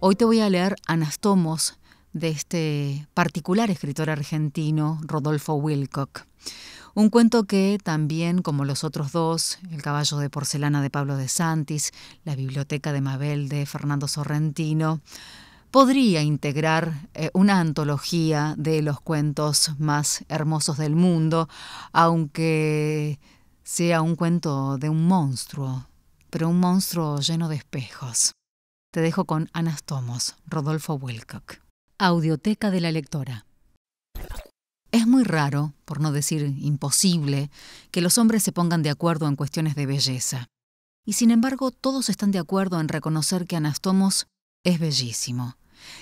Hoy te voy a leer anastomos de este particular escritor argentino, Rodolfo Wilcock. Un cuento que también, como los otros dos, El caballo de porcelana de Pablo de Santis, La biblioteca de Mabel de Fernando Sorrentino, podría integrar eh, una antología de los cuentos más hermosos del mundo, aunque sea un cuento de un monstruo, pero un monstruo lleno de espejos. Te dejo con Anastomos, Rodolfo Wilcock. Audioteca de la lectora. Es muy raro, por no decir imposible, que los hombres se pongan de acuerdo en cuestiones de belleza. Y sin embargo, todos están de acuerdo en reconocer que Anastomos es bellísimo.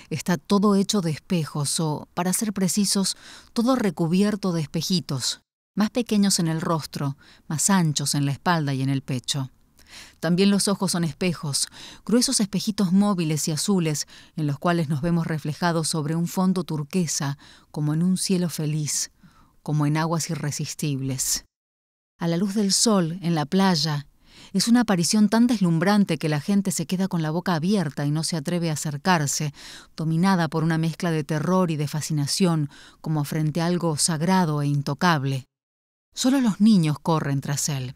Está todo hecho de espejos o, para ser precisos, todo recubierto de espejitos, más pequeños en el rostro, más anchos en la espalda y en el pecho. También los ojos son espejos, gruesos espejitos móviles y azules en los cuales nos vemos reflejados sobre un fondo turquesa, como en un cielo feliz, como en aguas irresistibles. A la luz del sol, en la playa, es una aparición tan deslumbrante que la gente se queda con la boca abierta y no se atreve a acercarse, dominada por una mezcla de terror y de fascinación, como frente a algo sagrado e intocable. Solo los niños corren tras él.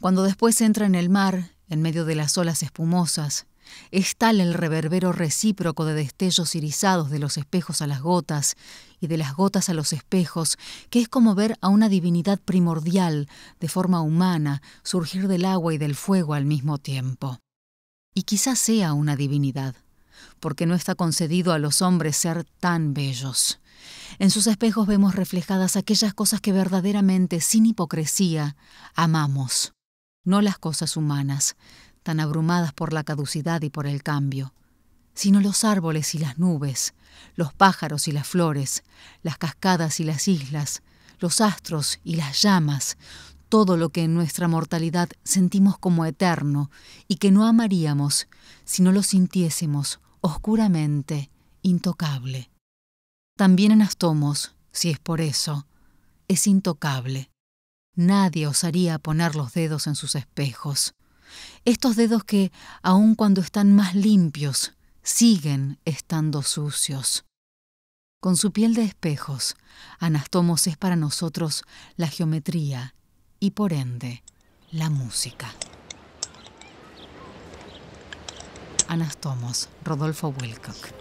Cuando después entra en el mar, en medio de las olas espumosas, es tal el reverbero recíproco de destellos irisados de los espejos a las gotas y de las gotas a los espejos, que es como ver a una divinidad primordial, de forma humana, surgir del agua y del fuego al mismo tiempo. Y quizás sea una divinidad, porque no está concedido a los hombres ser tan bellos. En sus espejos vemos reflejadas aquellas cosas que verdaderamente, sin hipocresía, amamos no las cosas humanas, tan abrumadas por la caducidad y por el cambio, sino los árboles y las nubes, los pájaros y las flores, las cascadas y las islas, los astros y las llamas, todo lo que en nuestra mortalidad sentimos como eterno y que no amaríamos si no lo sintiésemos oscuramente, intocable. También en Astomos, si es por eso, es intocable nadie osaría poner los dedos en sus espejos. Estos dedos que, aun cuando están más limpios, siguen estando sucios. Con su piel de espejos, Anastomos es para nosotros la geometría y por ende la música. Anastomos, Rodolfo Wilcock.